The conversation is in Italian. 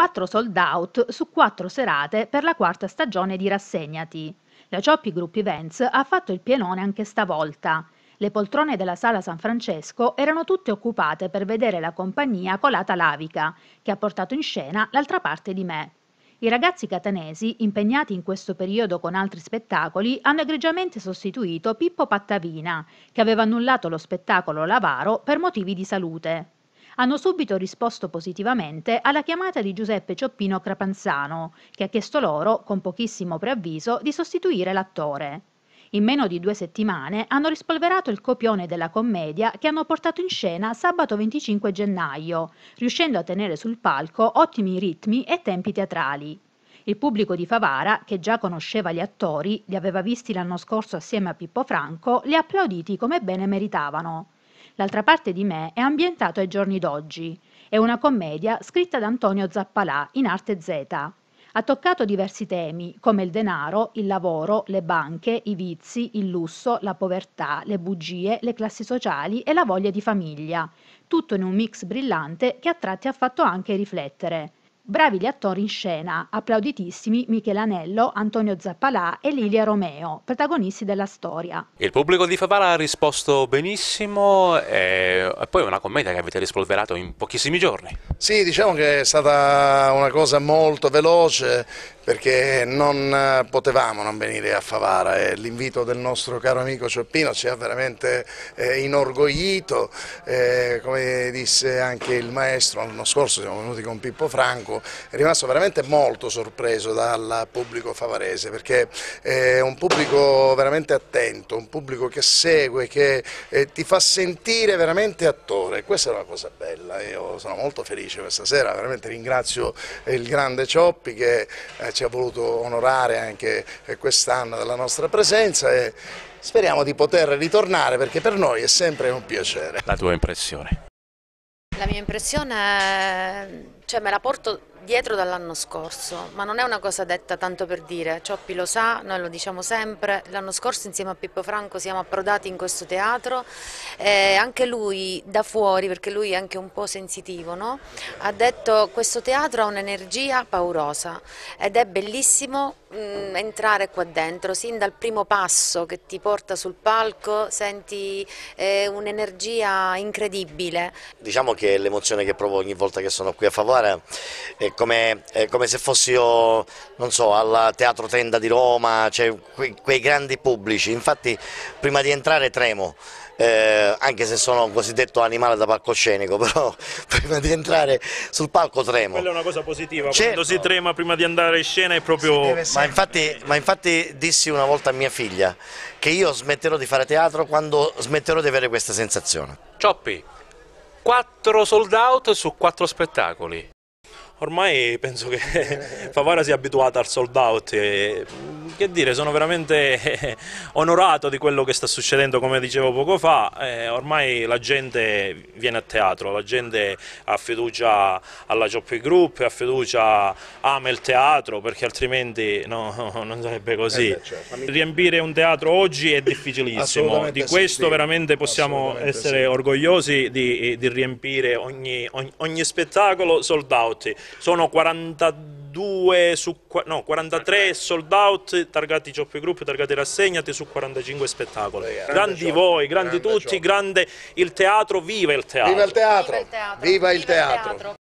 4 sold out su 4 serate per la quarta stagione di Rassegnati. La Cioppi Group Events ha fatto il pienone anche stavolta. Le poltrone della sala San Francesco erano tutte occupate per vedere la compagnia colata lavica, che ha portato in scena l'altra parte di me. I ragazzi catanesi, impegnati in questo periodo con altri spettacoli, hanno egregiamente sostituito Pippo Pattavina, che aveva annullato lo spettacolo Lavaro per motivi di salute hanno subito risposto positivamente alla chiamata di Giuseppe Cioppino Crapanzano, che ha chiesto loro, con pochissimo preavviso, di sostituire l'attore. In meno di due settimane hanno rispolverato il copione della commedia che hanno portato in scena sabato 25 gennaio, riuscendo a tenere sul palco ottimi ritmi e tempi teatrali. Il pubblico di Favara, che già conosceva gli attori, li aveva visti l'anno scorso assieme a Pippo Franco, li ha applauditi come bene meritavano. L'altra parte di me è ambientato ai giorni d'oggi. È una commedia scritta da Antonio Zappalà in arte Z. Ha toccato diversi temi come il denaro, il lavoro, le banche, i vizi, il lusso, la povertà, le bugie, le classi sociali e la voglia di famiglia, tutto in un mix brillante che a tratti ha fatto anche riflettere. Bravi gli attori in scena, applauditissimi Michelanello, Antonio Zappalà e Lilia Romeo, protagonisti della storia. Il pubblico di Favara ha risposto benissimo eh, e, poi è una commedia che avete rispolverato in pochissimi giorni. Sì, diciamo che è stata una cosa molto veloce, perché non eh, potevamo non venire a Favara e l'invito del nostro caro amico Cioppino ci ha veramente eh, inorgoglito, eh, come disse anche il maestro l'anno scorso siamo venuti con Pippo Franco, è rimasto veramente molto sorpreso dal pubblico favarese perché è un pubblico veramente attento, un pubblico che segue, che eh, ti fa sentire veramente attore, questa è una cosa bella, io sono molto felice questa sera, veramente ringrazio eh, il grande Cioppi che eh, ci ci ha voluto onorare anche eh, quest'anno della nostra presenza e speriamo di poter ritornare perché per noi è sempre un piacere. La tua impressione? La mia impressione, cioè me la porto dietro dall'anno scorso, ma non è una cosa detta tanto per dire, Cioppi lo sa, noi lo diciamo sempre, l'anno scorso insieme a Pippo Franco siamo approdati in questo teatro, eh, anche lui da fuori, perché lui è anche un po' sensitivo, no? ha detto questo teatro ha un'energia paurosa ed è bellissimo mh, mm, entrare qua dentro, sin dal primo passo che ti porta sul palco senti eh, un'energia incredibile. Diciamo che l'emozione che provo ogni volta che sono qui a Favara è come, è eh, come, se fossi io, non so, al Teatro Tenda di Roma, cioè quei, quei grandi pubblici, infatti prima di entrare tremo. Eh, anche se sono un cosiddetto animale da palcoscenico, però prima di entrare sul palco tremo. Quella è una cosa positiva, certo. quando si trema prima di andare in scena è proprio... Ma infatti, ma infatti dissi una volta a mia figlia che io smetterò di fare teatro quando smetterò di avere questa sensazione. Cioppi, 4 sold out su 4 spettacoli ormai penso che Favara sia abituata al sold out e, che dire, sono veramente onorato di quello che sta succedendo come dicevo poco fa eh, ormai la gente viene a teatro la gente ha fiducia alla Joppy Group ha fiducia ama il teatro perché altrimenti no, non sarebbe così eh beh, certo. riempire un teatro oggi è difficilissimo di questo sì, veramente possiamo essere sì. orgogliosi di, di riempire ogni, ogni, ogni spettacolo sold out sono 42 su, no, 43 sold out, targati Cioppi Group, targati rassegnati su 45 spettacoli. Beh, grandi grande voi, grandi grande tutti, show. grande il teatro, viva il teatro! Viva il teatro! Viva il teatro! Viva il teatro. Viva il teatro.